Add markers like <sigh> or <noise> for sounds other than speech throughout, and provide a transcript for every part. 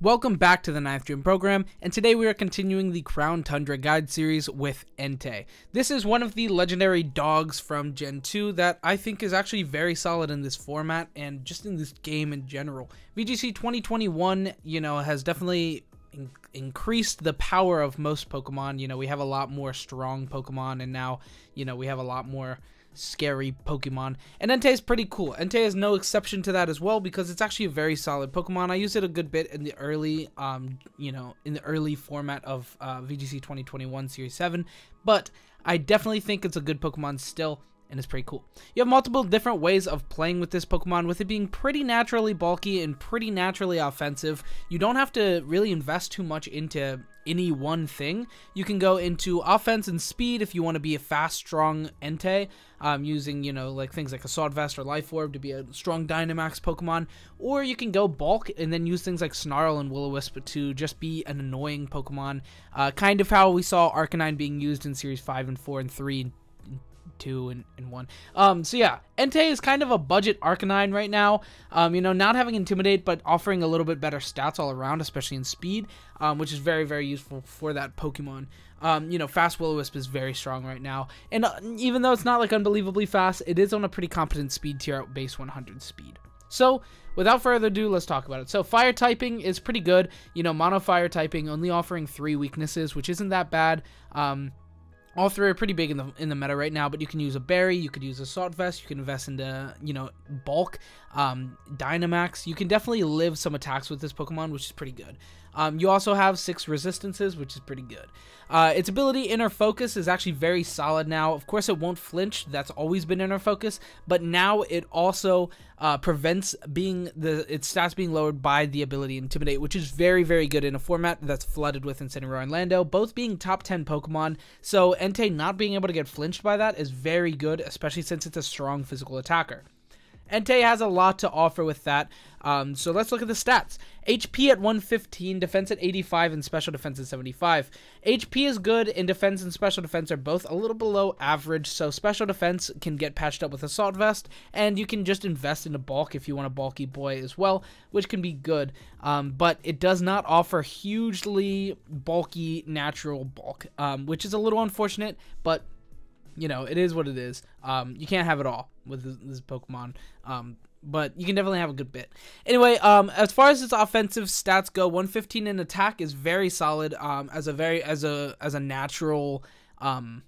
Welcome back to the 9th Dream program, and today we are continuing the Crown Tundra Guide series with Entei. This is one of the legendary dogs from Gen 2 that I think is actually very solid in this format and just in this game in general. VGC 2021, you know, has definitely in increased the power of most Pokemon. You know, we have a lot more strong Pokemon, and now, you know, we have a lot more scary Pokemon. And Entei is pretty cool. Entei is no exception to that as well because it's actually a very solid Pokemon. I used it a good bit in the early, um, you know, in the early format of uh, VGC 2021 Series 7, but I definitely think it's a good Pokemon still and it's pretty cool. You have multiple different ways of playing with this Pokemon, with it being pretty naturally bulky and pretty naturally offensive. You don't have to really invest too much into any one thing. You can go into offense and speed if you want to be a fast, strong Entei, um, using, you know, like things like a Sword Vest or Life Orb to be a strong Dynamax Pokemon. Or you can go bulk and then use things like Snarl and Will-O-Wisp to just be an annoying Pokemon. Uh, kind of how we saw Arcanine being used in Series 5 and 4 and 3 two and, and one. Um, so yeah, Entei is kind of a budget Arcanine right now. Um, you know, not having Intimidate, but offering a little bit better stats all around, especially in speed, um, which is very, very useful for that Pokemon. Um, you know, Fast will wisp is very strong right now. And uh, even though it's not like unbelievably fast, it is on a pretty competent speed tier at base 100 speed. So, without further ado, let's talk about it. So, fire typing is pretty good. You know, mono fire typing, only offering three weaknesses, which isn't that bad. Um, all three are pretty big in the in the meta right now, but you can use a berry, you could use a salt vest, you can invest into you know bulk, um, Dynamax. You can definitely live some attacks with this Pokemon, which is pretty good. Um, you also have six resistances, which is pretty good. Uh, its ability Inner Focus is actually very solid now. Of course, it won't flinch. That's always been Inner Focus, but now it also uh, prevents being the its stats being lowered by the ability Intimidate, which is very very good in a format that's flooded with Incineroar and Lando, both being top 10 Pokemon. So Entei not being able to get flinched by that is very good, especially since it's a strong physical attacker. Entei has a lot to offer with that. Um, so let's look at the stats. HP at 115, defense at 85, and special defense at 75. HP is good, and defense and special defense are both a little below average, so special defense can get patched up with Assault Vest, and you can just invest in a bulk if you want a bulky boy as well, which can be good, um, but it does not offer hugely bulky natural bulk, um, which is a little unfortunate, but you know, it is what it is. Um, you can't have it all with this, this Pokemon. Um, but you can definitely have a good bit. Anyway, um, as far as its offensive stats go, 115 in attack is very solid. Um, as a very as a as a natural um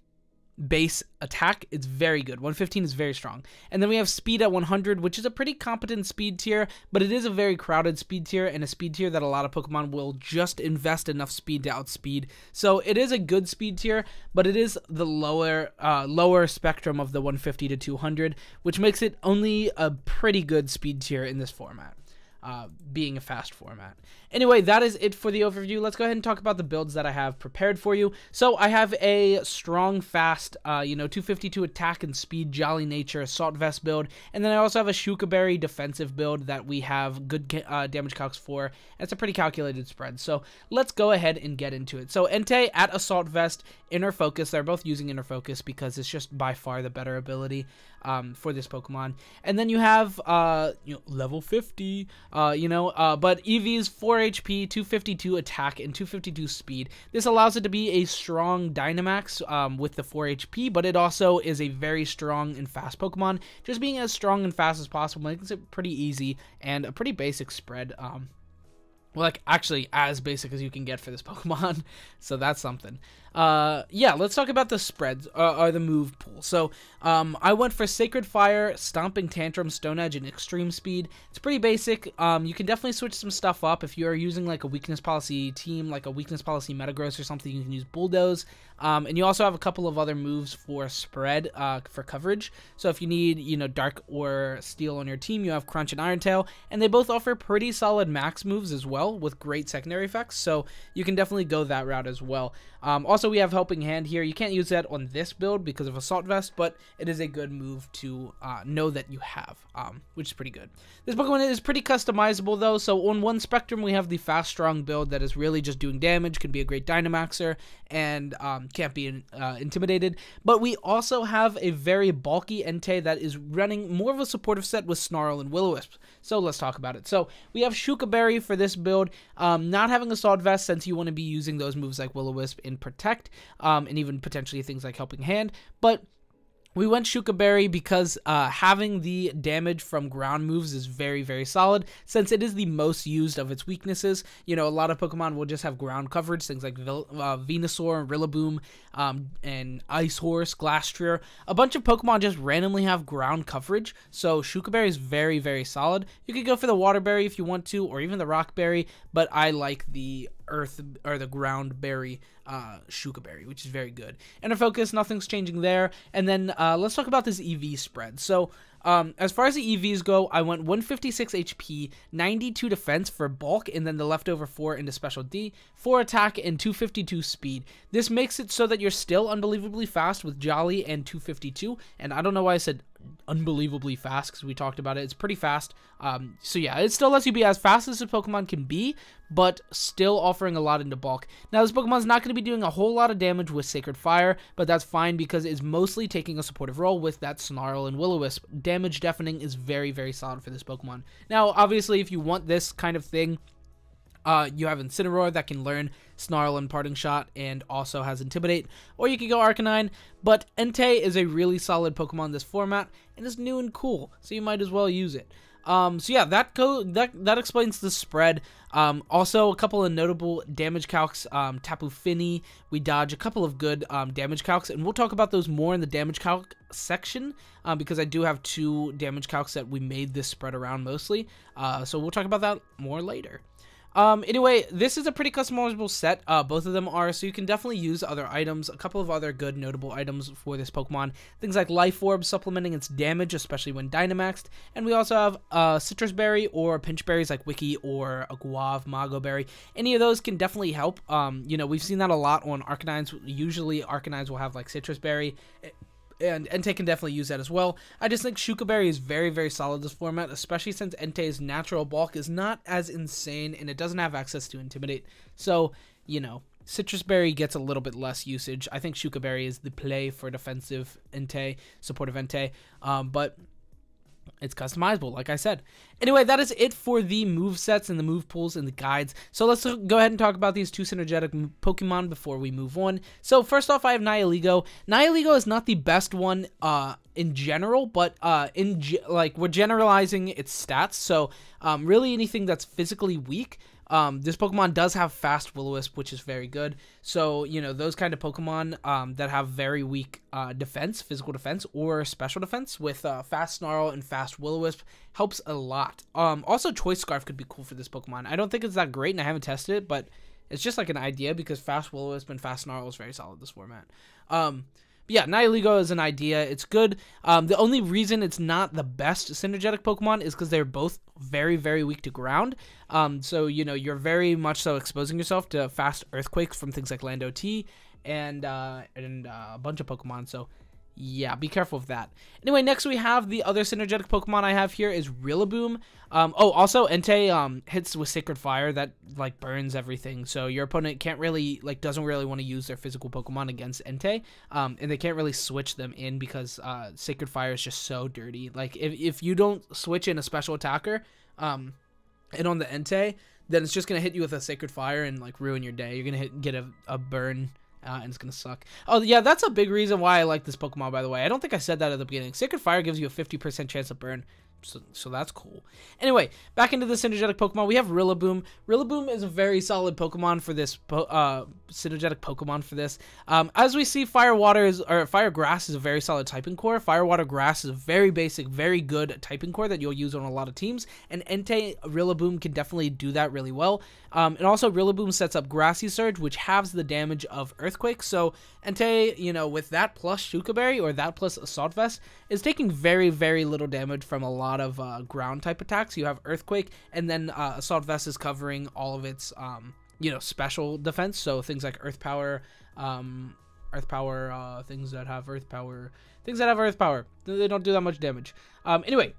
base attack. It's very good. 115 is very strong. And then we have speed at 100, which is a pretty competent speed tier, but it is a very crowded speed tier and a speed tier that a lot of Pokemon will just invest enough speed to outspeed. So it is a good speed tier, but it is the lower uh, lower spectrum of the 150 to 200, which makes it only a pretty good speed tier in this format. Uh, being a fast format. Anyway, that is it for the overview. Let's go ahead and talk about the builds that I have prepared for you. So I have a strong, fast, uh, you know, 252 attack and speed, Jolly Nature, Assault Vest build. And then I also have a Shuka Berry defensive build that we have good uh, damage cocks for. It's a pretty calculated spread. So let's go ahead and get into it. So Entei at Assault Vest, Inner Focus. They're both using Inner Focus because it's just by far the better ability um, for this Pokemon. And then you have uh, you know, level 50, uh, you know, uh, but EVs for HP, 252 attack, and 252 speed. This allows it to be a strong Dynamax um, with the 4 HP, but it also is a very strong and fast Pokemon. Just being as strong and fast as possible makes it pretty easy and a pretty basic spread. Um, well, like actually as basic as you can get for this <laughs> Pokemon, so that's something. Uh, yeah, let's talk about the spreads uh, or the move pool. So, um, I went for Sacred Fire, Stomping Tantrum, Stone Edge, and Extreme Speed. It's pretty basic. Um, you can definitely switch some stuff up if you are using like a weakness policy team, like a weakness policy Metagross or something. You can use Bulldoze, um, and you also have a couple of other moves for spread uh, for coverage. So if you need you know Dark or Steel on your team, you have Crunch and Iron Tail, and they both offer pretty solid max moves as well with great secondary effects. So you can definitely go that route as well. Um, also also, we have Helping Hand here. You can't use that on this build because of Assault Vest, but it is a good move to uh, know that you have, um, which is pretty good. This Pokemon is pretty customizable, though. So on one spectrum, we have the Fast Strong build that is really just doing damage, can be a great Dynamaxer, and um, can't be uh, intimidated. But we also have a very bulky Entei that is running more of a supportive set with Snarl and will wisp So let's talk about it. So we have Shuka Berry for this build. Um, not having Assault Vest since you want to be using those moves like will wisp in Protect Protect, um, and even potentially things like Helping Hand. But we went Shuka Berry because uh, having the damage from ground moves is very, very solid since it is the most used of its weaknesses. You know, a lot of Pokemon will just have ground coverage, things like Vil- uh, Venusaur, Rillaboom, um, and Ice Horse, Glastrier. A bunch of Pokemon just randomly have ground coverage, so Shuka Berry is very, very solid. You could go for the Water Berry if you want to, or even the Rock Berry, but I like the earth or the ground berry uh, shuka berry, which is very good. Inner focus, nothing's changing there. And then uh, let's talk about this EV spread. So um, as far as the EVs go, I went 156 HP, 92 defense for bulk, and then the leftover 4 into special D, 4 attack, and 252 speed. This makes it so that you're still unbelievably fast with Jolly and 252, and I don't know why I said unbelievably fast because we talked about it. It's pretty fast. Um, so yeah, it still lets you be as fast as a Pokemon can be, but still offering a lot into bulk. Now this Pokemon's not going to be doing a whole lot of damage with Sacred Fire, but that's fine because it's mostly taking a supportive role with that Snarl and Will-O-Wisp. Damage deafening is very, very solid for this Pokemon. Now, obviously, if you want this kind of thing, uh, you have Incineroar that can learn Snarl and Parting Shot and also has Intimidate, or you could go Arcanine, but Entei is a really solid Pokemon this format and is new and cool, so you might as well use it. Um, so yeah, that that that explains the spread. Um, also, a couple of notable damage calcs. Um, Tapu Fini, we dodge a couple of good um, damage calcs, and we'll talk about those more in the damage calc section uh, because I do have two damage calcs that we made this spread around mostly. Uh, so we'll talk about that more later. Um, anyway, this is a pretty customizable set. Uh, both of them are, so you can definitely use other items. A couple of other good notable items for this Pokemon. Things like Life Orb supplementing its damage, especially when Dynamaxed. And we also have uh, Citrus Berry or Pinch Berries like Wiki or a Guav Mago Berry. Any of those can definitely help. Um, you know, we've seen that a lot on Arcanines. Usually Arcanines will have like Citrus Berry and Entei can definitely use that as well. I just think Shukaberry is very, very solid this format, especially since Entei's natural bulk is not as insane and it doesn't have access to Intimidate. So, you know, Citrus Berry gets a little bit less usage. I think Shukaberry is the play for defensive Entei, supportive Entei, um, but it's customizable, like I said. Anyway, that is it for the move sets and the move pools and the guides. So let's go ahead and talk about these two synergetic Pokemon before we move on. So first off, I have Nihiligo. Nihiligo is not the best one uh, in general, but uh, in ge like we're generalizing its stats. So um, really anything that's physically weak. Um, this Pokemon does have fast Will-O-Wisp, which is very good. So, you know, those kind of Pokemon um, that have very weak uh, defense, physical defense, or special defense with uh, fast Snarl and fast Will-O-Wisp helps a lot. Um, also, Choice Scarf could be cool for this Pokemon. I don't think it's that great, and I haven't tested it, but it's just like an idea because Fast Willow has been Fast Snarl is very solid this format. Um, yeah, Nihiligo is an idea. It's good. Um, the only reason it's not the best synergetic Pokemon is because they're both very, very weak to ground. Um, so, you know, you're very much so exposing yourself to fast earthquakes from things like Lando T and uh, and uh, a bunch of Pokemon. So yeah, be careful of that. Anyway, next we have the other synergetic Pokemon I have here is Rillaboom. Um, oh, also Entei um, hits with Sacred Fire that like burns everything, so your opponent can't really like doesn't really want to use their physical Pokemon against Entei, um, and they can't really switch them in because uh, Sacred Fire is just so dirty. Like if if you don't switch in a special attacker, um, and on the Entei, then it's just gonna hit you with a Sacred Fire and like ruin your day. You're gonna get a, a burn uh, and it's gonna suck. Oh yeah, that's a big reason why I like this Pokemon. By the way, I don't think I said that at the beginning. Sacred Fire gives you a 50% chance of burn. So, so that's cool. Anyway, back into the synergetic Pokemon, we have Rillaboom. Rillaboom is a very solid Pokemon for this uh, synergetic Pokemon for this. Um, as we see, Fire Water is or Fire Grass is a very solid typing core. Fire Water Grass is a very basic, very good typing core that you'll use on a lot of teams. And Entei Rillaboom can definitely do that really well. Um, and also Rillaboom sets up Grassy Surge, which halves the damage of Earthquake. So Entei, you know, with that plus Berry or that plus Assault Vest, is taking very very little damage from a lot lot of uh, ground type attacks. You have Earthquake, and then uh, Assault Vest is covering all of its um, you know special defense. So things like Earth Power, um, Earth Power, uh, things that have Earth Power, things that have Earth Power. They don't do that much damage. Um, anyway,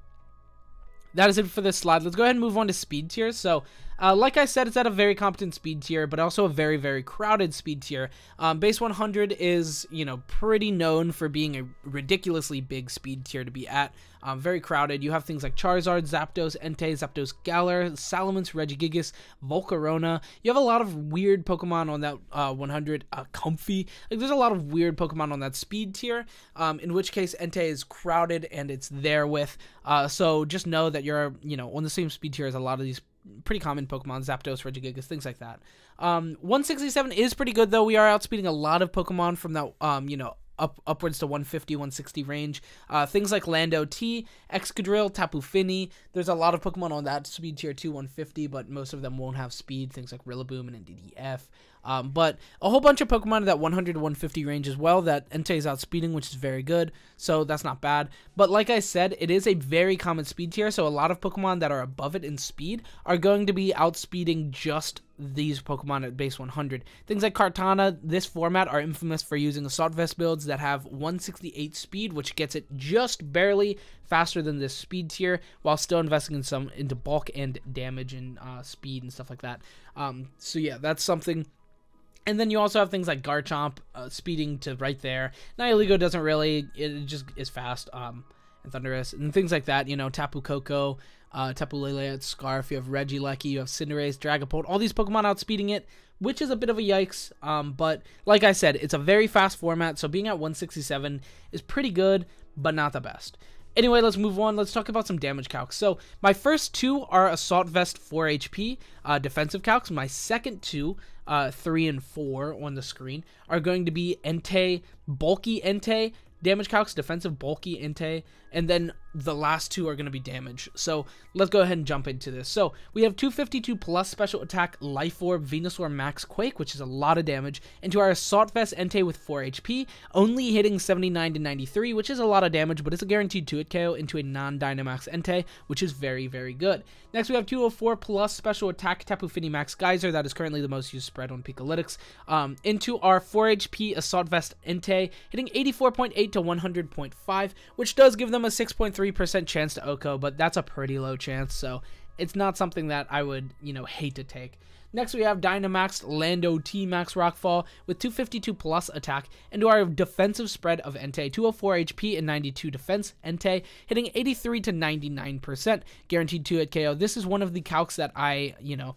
that is it for this slide. Let's go ahead and move on to speed tiers. So uh, like I said, it's at a very competent speed tier, but also a very, very crowded speed tier. Um, base 100 is, you know, pretty known for being a ridiculously big speed tier to be at. Um, very crowded. You have things like Charizard, Zapdos, Entei, Zapdos Galar, Salamence, Regigigas, Volcarona. You have a lot of weird Pokemon on that uh, 100. Uh, comfy. Like, there's a lot of weird Pokemon on that speed tier, um, in which case Entei is crowded and it's there with. Uh, so just know that you're, you know, on the same speed tier as a lot of these pretty common Pokemon, Zapdos, Regigigas, things like that. Um, 167 is pretty good though. We are outspeeding a lot of Pokemon from that, um, you know, up upwards to 150, 160 range. Uh, things like Lando T, Excadrill, Tapu Fini. There's a lot of Pokemon on that speed tier 2, 150, but most of them won't have speed. Things like Rillaboom and NDDF. Um, but a whole bunch of Pokemon in that 100 to 150 range as well that Entei is outspeeding, which is very good. So that's not bad. But like I said, it is a very common speed tier. So a lot of Pokemon that are above it in speed are going to be outspeeding just these Pokemon at base 100. Things like Kartana, this format, are infamous for using Assault Vest builds that have 168 speed, which gets it just barely faster than this speed tier, while still investing in some into bulk and damage and uh, speed and stuff like that. Um, so yeah, that's something and then you also have things like Garchomp uh, speeding to right there. Nihiligo doesn't really; it just is fast um, and thunderous and things like that. You know, Tapu Koko, uh, Tapu Lele, Scarf. You have Regieleki, you have Cinderace, Dragapult. All these Pokemon outspeeding it, which is a bit of a yikes. Um, but like I said, it's a very fast format, so being at 167 is pretty good, but not the best. Anyway, let's move on. Let's talk about some damage calcs. So my first two are Assault Vest 4 HP uh, defensive calcs. My second two, uh, 3 and 4 on the screen, are going to be Entei, Bulky Entei, damage calcs, defensive Bulky Entei, and then the last two are going to be damage. So let's go ahead and jump into this. So we have 252 plus special attack, life orb, Venusaur max quake, which is a lot of damage, into our assault vest Entei with 4 HP, only hitting 79 to 93, which is a lot of damage, but it's a guaranteed 2 hit KO into a non Dynamax Entei, which is very, very good. Next we have 204 plus special attack Tapu Fini max geyser, that is currently the most used spread on Picolytics, um, into our 4 HP assault vest Entei, hitting 84.8 to 100.5, which does give them a 6.3 3% chance to Oko, but that's a pretty low chance, so it's not something that I would, you know, hate to take. Next, we have Dynamax Lando T Max Rockfall with 252 plus attack into our defensive spread of Entei. 204 HP and 92 defense. Entei hitting 83 to 99%. Guaranteed 2 hit KO. This is one of the calcs that I, you know,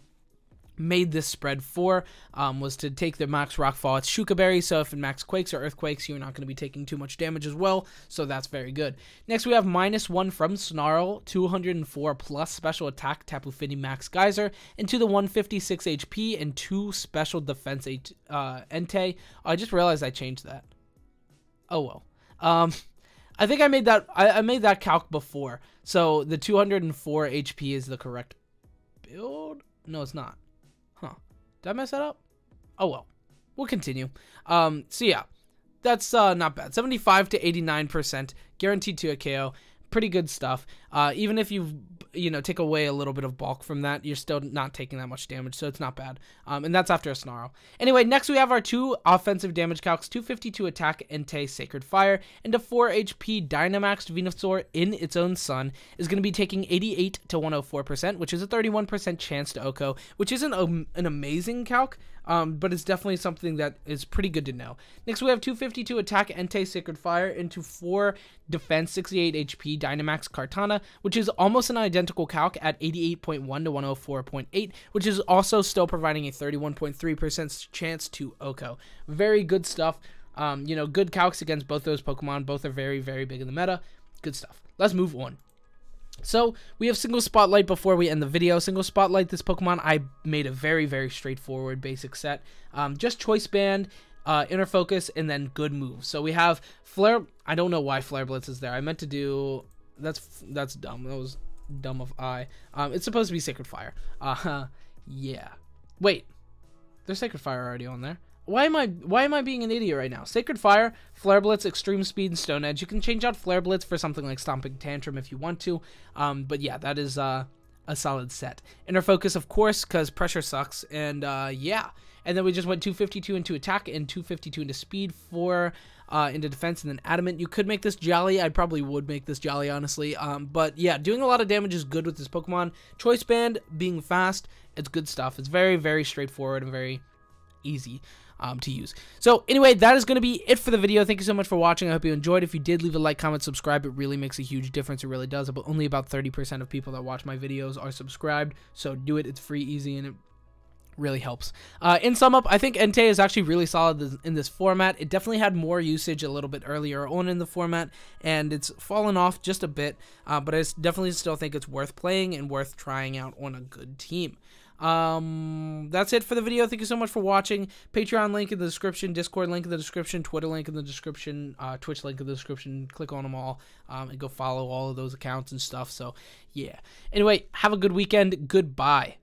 made this spread for um, was to take the max rockfall. It's shukaberry Berry, so if max quakes or earthquakes, you're not going to be taking too much damage as well, so that's very good. Next, we have minus one from Snarl, 204 plus special attack, Tapu Fini max Geyser, and to the 156 HP and two special defense uh, Entei. Oh, I just realized I changed that. Oh well. Um, <laughs> I think I made that I, I made that calc before. So the 204 HP is the correct build. No, it's not. Did I mess that up? Oh well. We'll continue. Um, so yeah, that's uh, not bad. 75 to 89% guaranteed to a KO pretty good stuff. Uh, even if you you know take away a little bit of bulk from that, you're still not taking that much damage, so it's not bad. Um, and that's after a snarl. Anyway, next we have our two offensive damage calcs: 252 attack Entei Sacred Fire and a 4 HP Dynamaxed Venusaur in its own sun is going to be taking 88 to 104%, which is a 31% chance to Oko, which isn't um, an amazing calc. Um, but it's definitely something that is pretty good to know. Next, we have 252 attack Entei Sacred Fire into 4 defense 68 HP Dynamax Kartana, which is almost an identical calc at 88.1 to 104.8, which is also still providing a 31.3% chance to Oko. Very good stuff. Um, you know, good calcs against both those Pokemon. Both are very, very big in the meta. Good stuff. Let's move on. So, we have Single Spotlight before we end the video. Single Spotlight, this Pokemon, I made a very, very straightforward basic set. Um, just Choice Band, uh, Inner Focus, and then Good Move. So we have Flare... I don't know why Flare Blitz is there. I meant to do... That's that's dumb. That was dumb of I. Um, it's supposed to be Sacred Fire. Uh, huh. yeah. Wait. There's Sacred Fire already on there why am I why am I being an idiot right now? Sacred Fire, Flare Blitz, Extreme Speed, and Stone Edge. You can change out Flare Blitz for something like Stomping Tantrum if you want to. Um, but yeah, that is uh, a solid set. Inner Focus, of course, because pressure sucks. And uh, yeah, and then we just went 252 into attack and 252 into speed, for uh, into defense, and then adamant. You could make this jolly. I probably would make this jolly, honestly. Um, but yeah, doing a lot of damage is good with this Pokemon. Choice Band being fast, it's good stuff. It's very very straightforward and very easy um, to use. So anyway, that is going to be it for the video. Thank you so much for watching. I hope you enjoyed. If you did, leave a like, comment, subscribe. It really makes a huge difference. It really does. But only about 30% of people that watch my videos are subscribed. So do it. It's free, easy, and it really helps. Uh, in sum up, I think Entei is actually really solid in this format. It definitely had more usage a little bit earlier on in the format, and it's fallen off just a bit, uh, but I definitely still think it's worth playing and worth trying out on a good team. Um, that's it for the video. Thank you so much for watching. Patreon link in the description, Discord link in the description, Twitter link in the description, uh, Twitch link in the description. Click on them all um, and go follow all of those accounts and stuff. So, yeah. Anyway, have a good weekend. Goodbye.